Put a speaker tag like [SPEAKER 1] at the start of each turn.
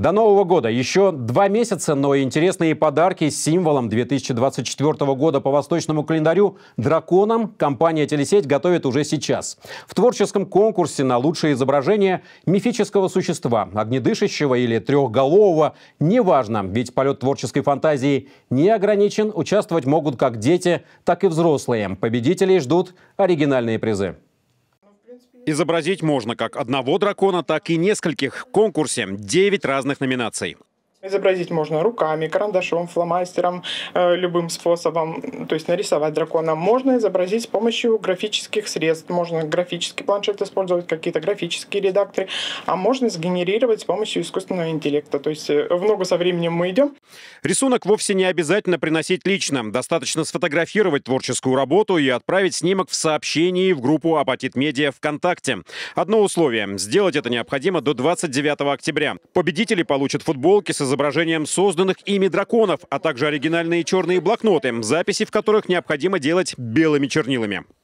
[SPEAKER 1] До Нового года еще два месяца, но интересные подарки с символом 2024 года по восточному календарю «Драконом» компания «Телесеть» готовит уже сейчас. В творческом конкурсе на лучшее изображение мифического существа, огнедышащего или трехголового, неважно, ведь полет творческой фантазии не ограничен, участвовать могут как дети, так и взрослые. Победителей ждут оригинальные призы. Изобразить можно как одного дракона, так и нескольких в конкурсе 9 разных номинаций.
[SPEAKER 2] Изобразить можно руками, карандашом, фломастером, э, любым способом, то есть нарисовать дракона. Можно изобразить с помощью графических средств, можно графический планшет использовать, какие-то графические редакторы, а можно сгенерировать с помощью искусственного интеллекта. То есть э, в ногу со временем мы идем.
[SPEAKER 1] Рисунок вовсе не обязательно приносить лично. Достаточно сфотографировать творческую работу и отправить снимок в сообщении в группу Апатит Медиа ВКонтакте. Одно условие – сделать это необходимо до 29 октября. Победители получат футболки с изображением созданных ими драконов, а также оригинальные черные блокноты, записи в которых необходимо делать белыми чернилами.